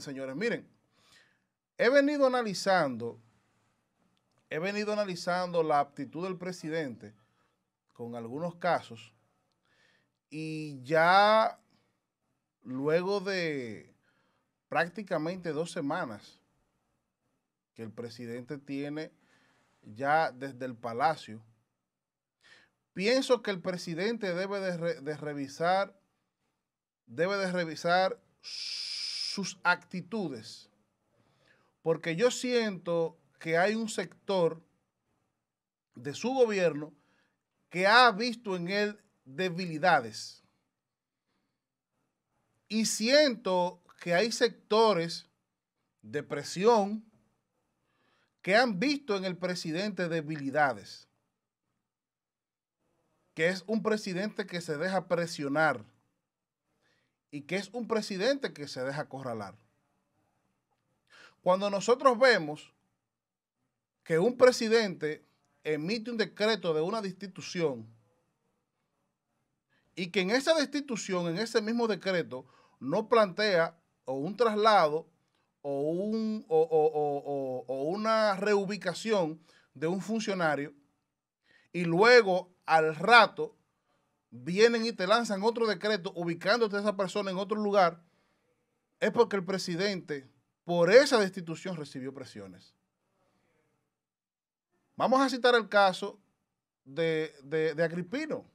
señores. Miren, he venido analizando, he venido analizando la aptitud del presidente con algunos casos y ya luego de prácticamente dos semanas que el presidente tiene ya desde el palacio, pienso que el presidente debe de, revisar, debe de revisar sus actitudes. Porque yo siento que hay un sector de su gobierno que ha visto en él debilidades. Y siento que hay sectores de presión que han visto en el presidente debilidades. Que es un presidente que se deja presionar y que es un presidente que se deja acorralar. Cuando nosotros vemos que un presidente emite un decreto de una destitución y que en esa destitución, en ese mismo decreto, no plantea o un traslado o, un, o, o, una reubicación de un funcionario y luego al rato vienen y te lanzan otro decreto ubicándote a esa persona en otro lugar, es porque el presidente, por esa destitución, recibió presiones. Vamos a citar el caso de, de, Agripino,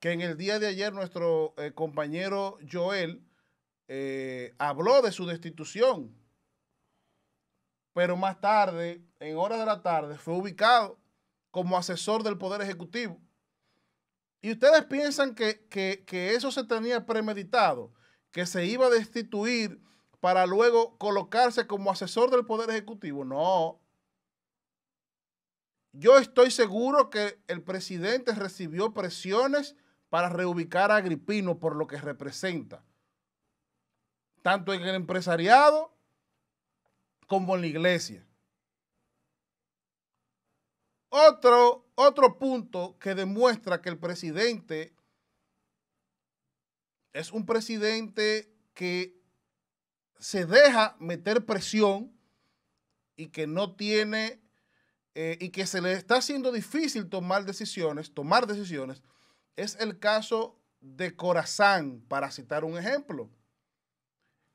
que en el día de ayer nuestro eh, compañero Joel eh, habló de su destitución, pero más tarde, en horas de la tarde, fue ubicado como asesor del Poder Ejecutivo y ustedes piensan que, eso se tenía premeditado, que se iba a destituir para luego colocarse como asesor del Poder Ejecutivo. No. Yo estoy seguro que el presidente recibió presiones para reubicar a Agripino por lo que representa, tanto en el empresariado como en la iglesia. Otro, otro punto que demuestra que el presidente es un presidente que se deja meter presión y que no tiene eh, y que se le está haciendo difícil tomar decisiones, tomar decisiones, es el caso de Corazán, para citar un ejemplo.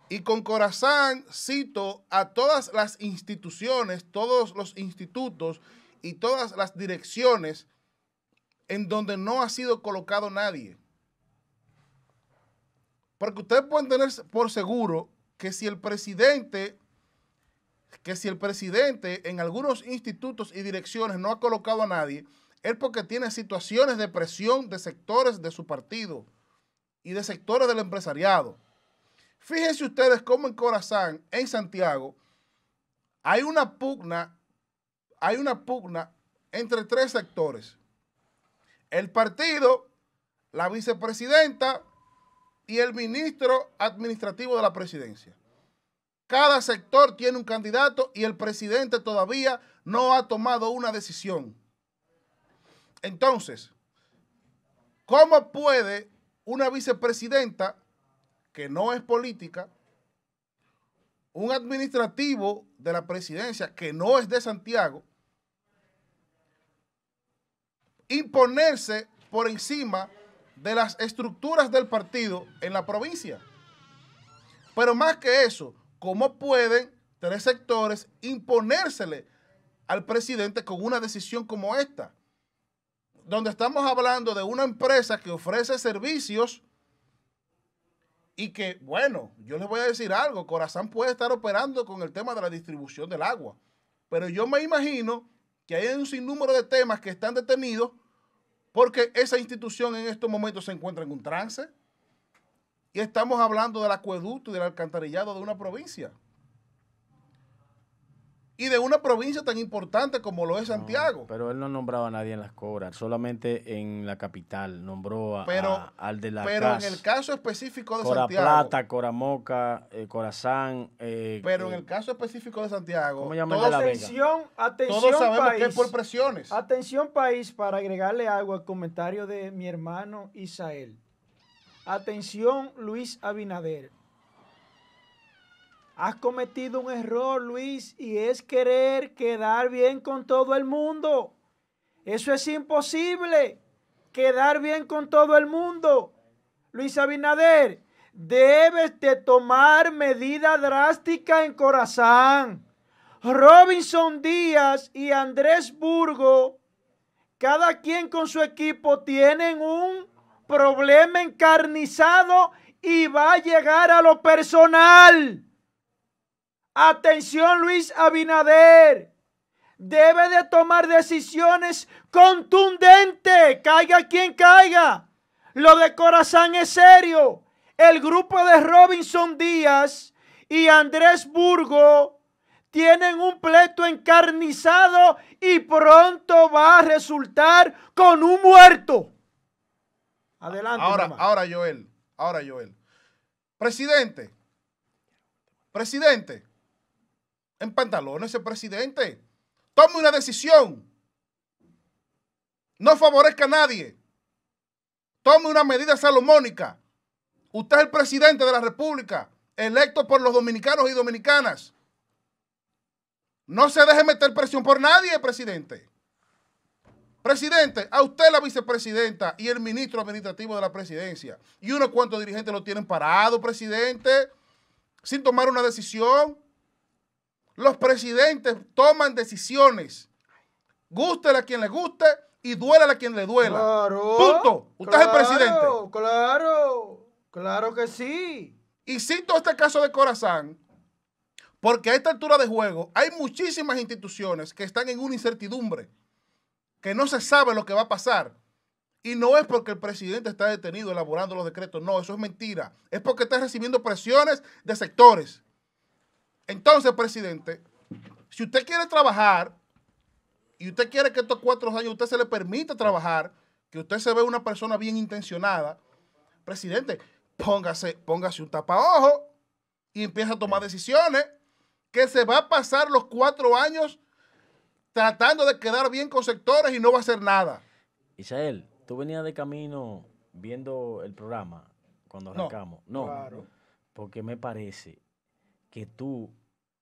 Y con Corazán cito a todas las instituciones, todos los institutos y todas las direcciones en donde no ha sido colocado nadie. Porque ustedes pueden tener por seguro que si el presidente, que si el presidente en algunos institutos y direcciones no ha colocado a nadie, es porque tiene situaciones de presión de sectores de su partido y de sectores del empresariado. Fíjense ustedes cómo en Corazán, en Santiago, hay una pugna hay una pugna entre tres sectores. El partido, la vicepresidenta y el ministro administrativo de la presidencia. Cada sector tiene un candidato y el presidente todavía no ha tomado una decisión. Entonces, ¿cómo puede una vicepresidenta que no es política un administrativo de la presidencia que no es de Santiago imponerse por encima de las estructuras del partido en la provincia. Pero más que eso, ¿cómo pueden tres sectores imponérsele al presidente con una decisión como esta? Donde estamos hablando de una empresa que ofrece servicios y que, bueno, yo les voy a decir algo, Corazán puede estar operando con el tema de la distribución del agua. Pero yo me imagino que hay un sinnúmero de temas que están detenidos porque esa institución en estos momentos se encuentra en un trance. Y estamos hablando del acueducto y del alcantarillado de una provincia y de una provincia tan importante como lo es Santiago. pero él no nombraba a nadie en las cobras, solamente en la capital nombró al de la Pero en el caso específico de Cora Santiago. Plata, Coramoca, eh, Corazán. Eh, pero en eh, el caso específico de Santiago. ¿cómo la atención, atención, todos sabemos que es por presiones. Atención, país, para agregarle algo al comentario de mi hermano Isael. Atención, Luis Abinader. Has cometido un error, Luis, y es querer quedar bien con todo el mundo. Eso es imposible. Quedar bien con todo el mundo. Luis Abinader, debes de tomar medida drástica en corazón. Robinson Díaz y Andrés Burgo, cada quien con su equipo, tienen un problema encarnizado y va a llegar a lo personal. Atención Luis Abinader. Debe de tomar decisiones contundentes. Caiga quien caiga. Lo de Corazán es serio. El grupo de Robinson Díaz y Andrés Burgo tienen un pleito encarnizado y pronto va a resultar con un muerto. Adelante. Ahora, ahora Joel, ahora Joel. Presidente, presidente, en pantalones el presidente. Tome una decisión. No favorezca a nadie. Tome una medida salomónica. Usted es el presidente de la República, electo por los dominicanos y dominicanas. No se deje meter presión por nadie, presidente. Presidente, a usted la vicepresidenta y el ministro administrativo de la presidencia. Y unos cuantos dirigentes lo tienen parado, presidente, sin tomar una decisión. Los presidentes toman decisiones. guste a quien le guste y duela a quien le duela. Claro, Usted es el presidente. Claro, claro que sí. Y cito este caso de Corazán, porque a esta altura de juego hay muchísimas instituciones que están en una incertidumbre, que no se sabe lo que va a pasar. Y no es porque el presidente está detenido elaborando los decretos, no, eso es mentira. Es porque está recibiendo presiones de sectores. Entonces, presidente, si usted quiere trabajar y usted quiere que estos cuatro años usted se le permita trabajar, que usted se ve una persona bien intencionada, presidente, póngase, póngase un ojo y empieza a tomar decisiones que se va a pasar los cuatro años tratando de quedar bien con sectores y no va a hacer nada. Isael, tú venías de camino viendo el programa cuando arrancamos. No, no claro. porque me parece que tú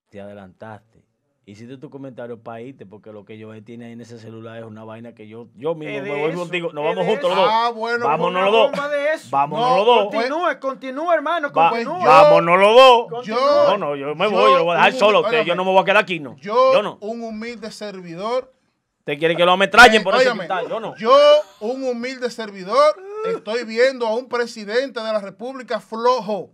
te adelantaste. Hiciste tu comentario para irte, porque lo que yo tiene ahí en ese celular es una vaina que yo, yo mismo me voy contigo. Nos vamos juntos los dos. Ah, bueno, vámonos los dos. Vámonos los dos. Continúe, continúe, hermano. Va, vámonos los dos. Yo, no, no, yo me voy, yo lo voy a dejar solo. Usted, yo no me voy a quedar aquí, no. Yo, no. un humilde servidor. ¿Usted quiere que lo ametrallen eh, por eso Yo no. Yo, un humilde servidor, estoy viendo a un presidente de la República flojo,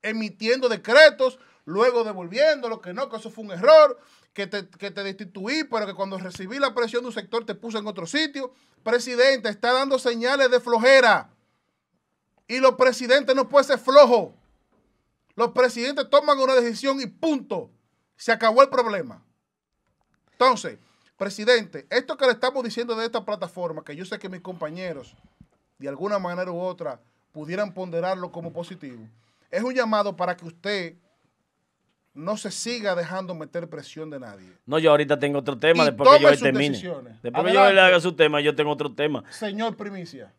emitiendo decretos luego devolviendo lo que no, que eso fue un error, que te, que te destituí, pero que cuando recibí la presión de un sector te puse en otro sitio. Presidente, está dando señales de flojera. Y los presidentes no pueden ser flojos. Los presidentes toman una decisión y punto. Se acabó el problema. Entonces, presidente, esto que le estamos diciendo de esta plataforma, que yo sé que mis compañeros, de alguna manera u otra, pudieran ponderarlo como positivo, es un llamado para que usted no se siga dejando meter presión de nadie. No, yo ahorita tengo otro tema, después que yo termine. Después que yo le haga su tema, yo tengo otro tema. Señor Primicia.